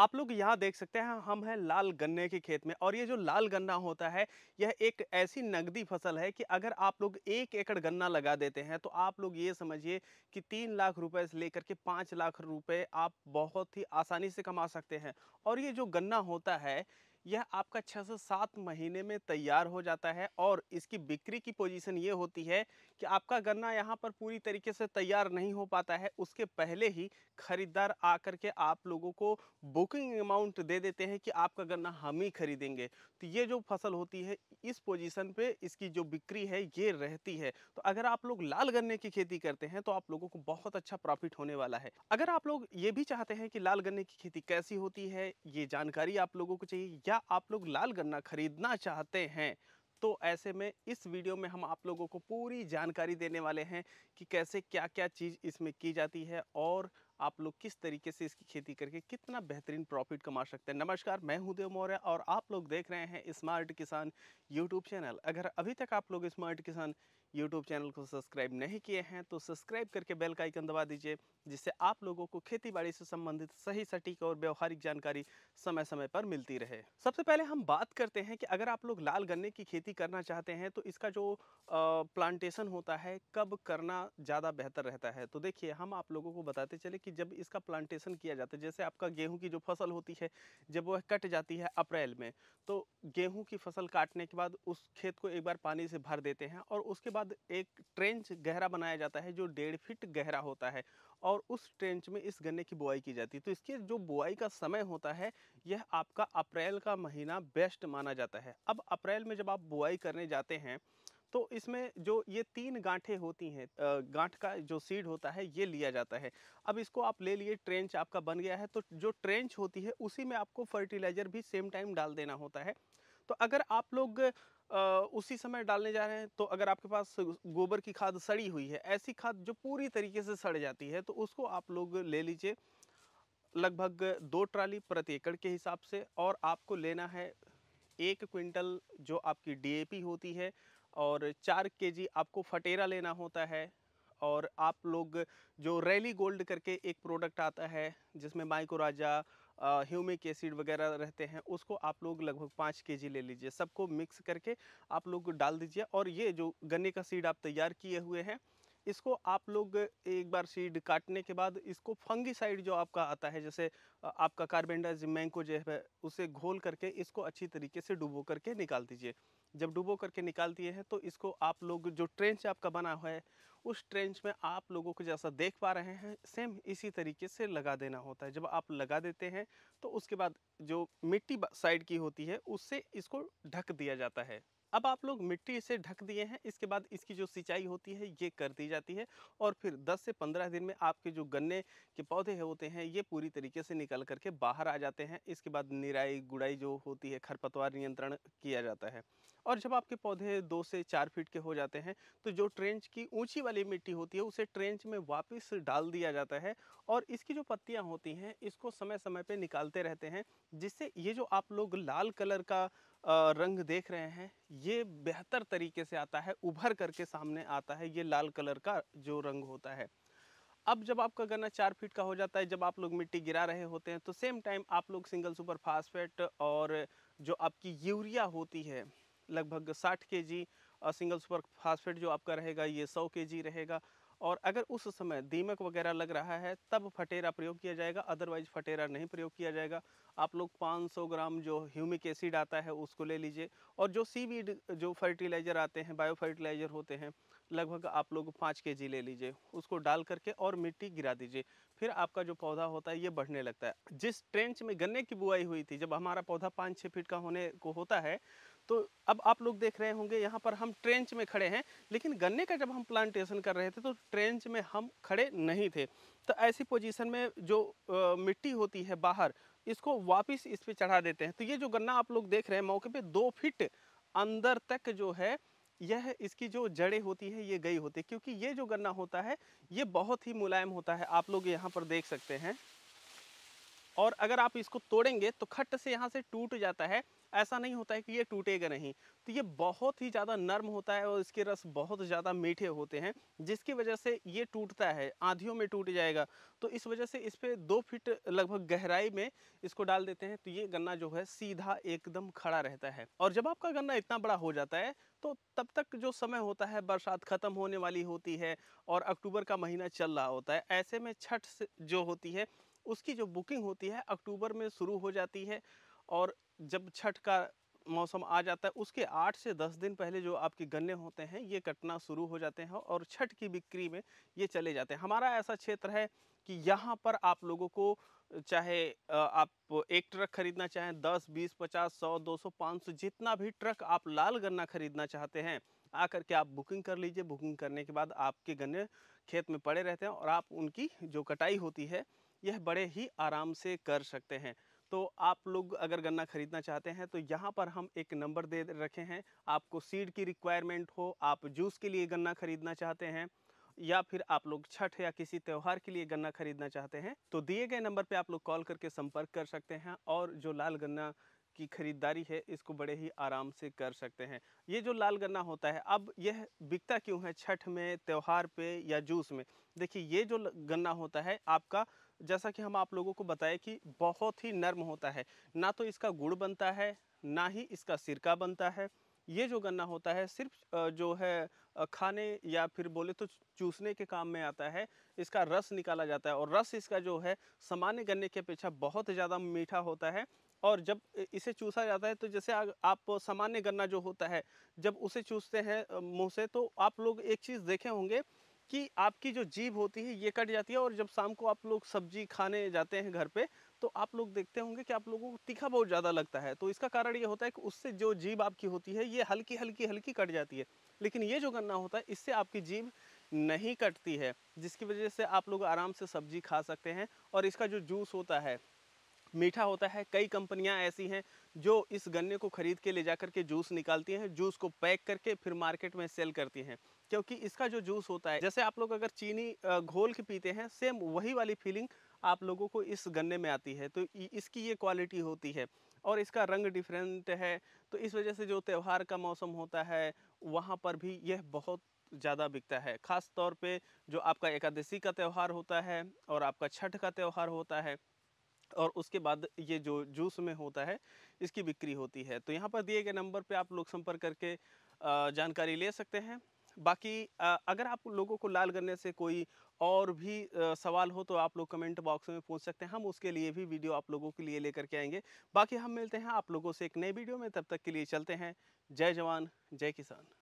आप लोग यहाँ देख सकते हैं हम हैं लाल गन्ने के खेत में और ये जो लाल गन्ना होता है यह एक ऐसी नगदी फसल है कि अगर आप लोग एक एकड़ गन्ना लगा देते हैं तो आप लोग ये समझिए कि तीन लाख रुपए से लेकर के पाँच लाख रुपए आप बहुत ही आसानी से कमा सकते हैं और ये जो गन्ना होता है यह आपका छः से सात महीने में तैयार हो जाता है और इसकी बिक्री की पोजीशन ये होती है कि आपका गन्ना यहाँ पर पूरी तरीके से तैयार नहीं हो पाता है उसके पहले ही ख़रीदार आकर के आप लोगों को बुकिंग अमाउंट दे देते हैं कि आपका गन्ना हम ही खरीदेंगे तो ये जो फसल होती है इस पोजीशन पे इसकी जो बिक्री है ये रहती है तो अगर आप लोग लाल गन्ने की खेती करते हैं तो आप लोगों को बहुत अच्छा प्रॉफिट होने वाला है अगर आप लोग ये भी चाहते हैं कि लाल गन्ने की खेती कैसी होती है ये जानकारी आप लोगों को चाहिए क्या आप लोग लाल गन्ना खरीदना चाहते हैं तो ऐसे में इस वीडियो में हम आप लोगों को पूरी जानकारी देने वाले हैं कि कैसे क्या क्या चीज़ इसमें की जाती है और आप लोग किस तरीके से इसकी खेती करके कितना बेहतरीन प्रॉफिट कमा सकते हैं नमस्कार मैं हूं देव मौर्य और आप लोग देख रहे हैं स्मार्ट किसान यूट्यूब चैनल अगर अभी तक आप लोग स्मार्ट किसान यूट्यूब चैनल को सब्सक्राइब नहीं किए हैं तो सब्सक्राइब करके बेल का आइकन दबा दीजिए जिससे आप लोगों को खेती बाड़ी से संबंधित सही सटीक और व्यवहारिक जानकारी समय समय पर मिलती रहे सबसे पहले हम बात करते हैं कि अगर आप लोग लाल गन्ने की खेती करना चाहते हैं तो इसका जो प्लांटेशन होता है कब करना ज़्यादा बेहतर रहता है तो देखिए हम आप लोगों को बताते चले कि जब इसका प्लांटेशन किया जाता है जैसे आपका गेहूँ की जो फसल होती है जब वह कट जाती है अप्रैल में तो गेहूँ की फसल काटने के बाद उस खेत को एक बार पानी से भर देते हैं और उसके बाद बाद एक ट्रेंच गहरा बनाया जाता है जो डेढ़ फीट गहरा होता है और उस ट्रेंच में इस गन्ने की बुआई की जाती है तो इसके जो बुआई का समय होता है यह आपका अप्रैल का महीना बेस्ट माना जाता है अब अप्रैल में जब आप बुआई करने जाते हैं तो इसमें जो ये तीन गांठें होती हैं गांठ का जो सीड होता है ये लिया जाता है अब इसको आप ले लिए ट्रेंच आपका बन गया है तो जो ट्रेंच होती है उसी में आपको फर्टिलाइज़र भी सेम टाइम डाल देना होता है तो अगर आप लोग उसी समय डालने जा रहे हैं तो अगर आपके पास गोबर की खाद सड़ी हुई है ऐसी खाद जो पूरी तरीके से सड़ जाती है तो उसको आप लोग ले लीजिए लगभग दो ट्राली प्रति एकड़ के हिसाब से और आपको लेना है एक क्विंटल जो आपकी डीएपी होती है और चार केजी आपको फटेरा लेना होता है और आप लोग जो रैली गोल्ड करके एक प्रोडक्ट आता है जिसमें माइकोराजा ह्यूमिक एसिड वगैरह रहते हैं उसको आप लोग लगभग पाँच के जी ले लीजिए सबको मिक्स करके आप लोग डाल दीजिए और ये जो गन्ने का सीड आप तैयार किए हुए हैं इसको आप लोग एक बार सीड काटने के बाद इसको फंगीसाइड जो आपका आता है जैसे आपका कार्बेंडाजिमैंग को जो है उसे घोल करके इसको अच्छी तरीके से डुबो करके निकाल दीजिए जब डुबो करके निकाल दिए हैं तो इसको आप लोग जो ट्रेंच आपका बना हुआ है उस ट्रेंच में आप लोगों को जैसा देख पा रहे हैं सेम इसी तरीके से लगा देना होता है जब आप लगा देते हैं तो उसके बाद जो मिट्टी साइड की होती है उससे इसको ढक दिया जाता है अब आप लोग मिट्टी से ढक दिए हैं इसके बाद इसकी जो सिंचाई होती है ये कर दी जाती है और फिर 10 से 15 दिन में आपके जो गन्ने के पौधे होते हैं ये पूरी तरीके से निकल करके बाहर आ जाते हैं इसके बाद निराई गुड़ाई जो होती है खरपतवार नियंत्रण किया जाता है और जब आपके पौधे दो से चार फीट के हो जाते हैं तो जो ट्रेंच की ऊँची वाली मिट्टी होती है उसे ट्रेंच में वापस डाल दिया जाता है और इसकी जो पत्तियाँ होती हैं इसको समय समय पर निकालते रहते हैं जिससे ये जो आप लोग लाल कलर का रंग देख रहे हैं ये बेहतर तरीके से आता है उभर करके सामने आता है ये लाल कलर का जो रंग होता है अब जब आपका गन्ना चार फीट का हो जाता है जब आप लोग मिट्टी गिरा रहे होते हैं तो सेम टाइम आप लोग सिंगल सुपर फास्फेट और जो आपकी यूरिया होती है लगभग 60 के जी और सिंगल सुपर फास्फेट जो आपका रहेगा ये 100 के जी रहेगा और अगर उस समय दीमक वगैरह लग रहा है तब फटेरा प्रयोग किया जाएगा अदरवाइज फटेरा नहीं प्रयोग किया जाएगा आप लोग 500 ग्राम जो ह्यूमिक एसिड आता है उसको ले लीजिए और जो सीवीड जो फर्टिलाइज़र आते हैं बायो फर्टिलाइज़र होते हैं लगभग आप लोग पाँच के ले लीजिए उसको डाल करके और मिट्टी गिरा दीजिए फिर आपका जो पौधा होता है ये बढ़ने लगता है जिस ट्रेंच में गन्ने की बुआई हुई थी जब हमारा पौधा पाँच छः फीट का होने को होता है तो अब आप लोग देख रहे होंगे यहाँ पर हम ट्रेंच में खड़े हैं लेकिन गन्ने का जब हम प्लांटेशन कर रहे थे तो ट्रेंच में हम खड़े नहीं थे तो ऐसी पोजीशन में जो आ, मिट्टी होती है बाहर इसको वापस इस पर चढ़ा देते हैं तो ये जो गन्ना आप लोग देख रहे हैं मौके पर दो फिट अंदर तक जो है यह इसकी जो जड़ें होती है ये गई होती है क्योंकि ये जो गन्ना होता है ये बहुत ही मुलायम होता है आप लोग यहाँ पर देख सकते हैं और अगर आप इसको तोड़ेंगे तो खट से यहाँ से टूट जाता है ऐसा नहीं होता है कि ये टूटेगा नहीं तो ये बहुत ही ज़्यादा नर्म होता है और इसके रस बहुत ज़्यादा मीठे होते हैं जिसकी वजह से ये टूटता है आंधियों में टूट जाएगा तो इस वजह से इस पर दो फिट लगभग गहराई में इसको डाल देते हैं तो ये गन्ना जो है सीधा एकदम खड़ा रहता है और जब आपका गन्ना इतना बड़ा हो जाता है तो तब तक जो समय होता है बरसात ख़त्म होने वाली होती है और अक्टूबर का महीना चल रहा होता है ऐसे में छठ जो होती है उसकी जो बुकिंग होती है अक्टूबर में शुरू हो जाती है और जब छठ का मौसम आ जाता है उसके आठ से दस दिन पहले जो आपके गन्ने होते हैं ये कटना शुरू हो जाते हैं और छठ की बिक्री में ये चले जाते हैं हमारा ऐसा क्षेत्र है कि यहाँ पर आप लोगों को चाहे आप एक ट्रक खरीदना चाहें दस बीस पचास सौ दो सौ पाँच सौ जितना भी ट्रक आप लाल गन्ना खरीदना चाहते हैं आकर के आप बुकिंग कर लीजिए बुकिंग करने के बाद आपके गन्ने खेत में पड़े रहते हैं और आप उनकी जो कटाई होती है यह बड़े ही आराम से कर सकते हैं तो आप लोग अगर गन्ना ख़रीदना चाहते हैं तो यहाँ पर हम एक नंबर दे रखे हैं आपको सीड की रिक्वायरमेंट हो आप जूस के लिए गन्ना ख़रीदना चाहते हैं या फिर आप लोग छठ या किसी त्यौहार के लिए गन्ना खरीदना चाहते हैं तो दिए गए नंबर पे आप लोग कॉल करके संपर्क कर सकते हैं और जो लाल गन्ना की खरीदारी है इसको बड़े ही आराम से कर सकते हैं ये जो लाल गन्ना होता है अब यह बिकता क्यों है छठ में त्यौहार पे या जूस में देखिए ये जो गन्ना होता है आपका जैसा कि हम आप लोगों को बताएं कि बहुत ही नर्म होता है ना तो इसका गुड़ बनता है ना ही इसका सिरका बनता है ये जो गन्ना होता है सिर्फ जो है खाने या फिर बोले तो चूसने के काम में आता है इसका रस निकाला जाता है और रस इसका जो है सामान्य गन्ने की अपेक्षा बहुत ज़्यादा मीठा होता है और जब इसे चूसा जाता है तो जैसे आप सामान्य गन्ना जो होता है जब उसे चूसते हैं मुँह से तो आप लोग एक चीज़ देखे होंगे कि आपकी जो जीभ होती है ये कट जाती है और जब शाम को आप लोग सब्जी खाने जाते हैं घर पे तो आप लोग देखते होंगे कि आप लोगों को तीखा बहुत ज़्यादा लगता है तो इसका कारण ये होता है कि उससे जो जीभ आपकी होती है ये हल्की हल्की हल्की कट जाती है लेकिन ये जो गन्ना होता है इससे आपकी जीभ नहीं कटती है जिसकी वजह से आप लोग आराम से सब्जी खा सकते हैं और इसका जो जूस होता है मीठा होता है कई कंपनियां ऐसी हैं जो इस गन्ने को खरीद के ले जा कर के जूस निकालती हैं जूस को पैक करके फिर मार्केट में सेल करती हैं क्योंकि इसका जो जूस होता है जैसे आप लोग अगर चीनी घोल के पीते हैं सेम वही वाली फीलिंग आप लोगों को इस गन्ने में आती है तो इसकी ये क्वालिटी होती है और इसका रंग डिफरेंट है तो इस वजह से जो त्यौहार का मौसम होता है वहाँ पर भी यह बहुत ज़्यादा बिकता है ख़ास तौर पे जो आपका एकादशी का त्यौहार होता है और आपका छठ का त्यौहार होता है और उसके बाद ये जो जूस में होता है इसकी बिक्री होती है तो यहाँ पर दिए गए नंबर पे आप लोग संपर्क करके जानकारी ले सकते हैं बाकी अगर आप लोगों को लाल गन्ने से कोई और भी सवाल हो तो आप लोग कमेंट बॉक्स में पूछ सकते हैं हम उसके लिए भी वीडियो आप लोगों के लिए लेकर के आएंगे बाकी हम मिलते हैं आप लोगों से एक नए वीडियो में तब तक के लिए चलते हैं जय जवान जय किसान